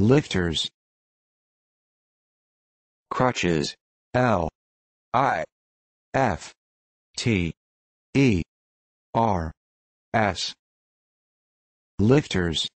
lifters crutches L I F T E R S lifters